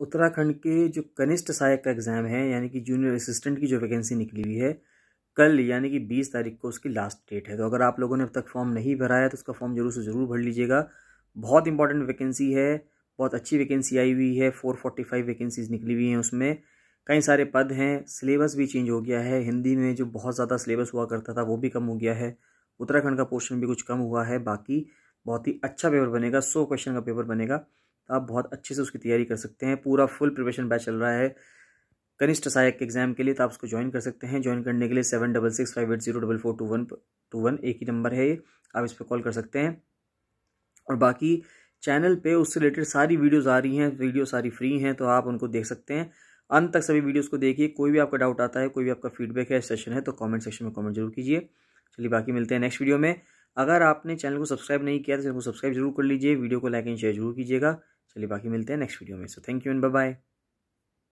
उत्तराखंड के जो कनिष्ठ सहायक का एग्ज़ाम है यानी कि जूनियर असिस्टेंट की जो वैकेंसी निकली हुई है कल यानी कि बीस तारीख को उसकी लास्ट डेट है तो अगर आप लोगों ने अब तक फॉर्म नहीं भरा है तो उसका फॉर्म जरूर से ज़रूर भर लीजिएगा बहुत इंपॉर्टेंट वैकेंसी है बहुत अच्छी वैकेंसी आई हुई है फोर फोर्टी फाइव वैकेंसीज निकली हुई हैं उसमें कई सारे पद हैं सिलेबस भी चेंज हो गया है हिंदी में जो बहुत ज़्यादा सिलेबस हुआ करता था वो भी कम हो गया है उत्तराखंड का पोर्शन भी कुछ कम हुआ है बाकी बहुत ही अच्छा पेपर बनेगा सौ क्वेश्चन का पेपर बनेगा आप बहुत अच्छे से उसकी तैयारी कर सकते हैं पूरा फुल प्रिपरेशन बैच चल रहा है कनिष्ठ सहायक के एग्जाम के लिए तो आप उसको ज्वाइन कर सकते हैं ज्वाइन करने के लिए seven double six five eight zero double four two one two one एक ही नंबर है ये आप इस पर कॉल कर सकते हैं और बाकी चैनल पे उससे रिलेटेड सारी वीडियोज़ आ रही हैं वीडियो सारी फ्री हैं तो आप उनको देख सकते हैं अंत तक सभी वीडियोज़ को देखिए कोई भी आपका डाउट आता है कोई भी आपका फीडबैक है सेशन है तो कॉमेंट सेक्शन में कॉमेंट जरूर कीजिए चलिए बाकी मिलते हैं नेक्स्ट वीडियो में अगर आपने चैनल को सब्सक्राइब नहीं किया तो चैनल को सब्सक्राइब जरूर कर लीजिए वीडियो को लाइक एंड शेयर जरूर कीजिएगा चलिए बाकी मिलते हैं नेक्स्ट वीडियो में so thank you and bye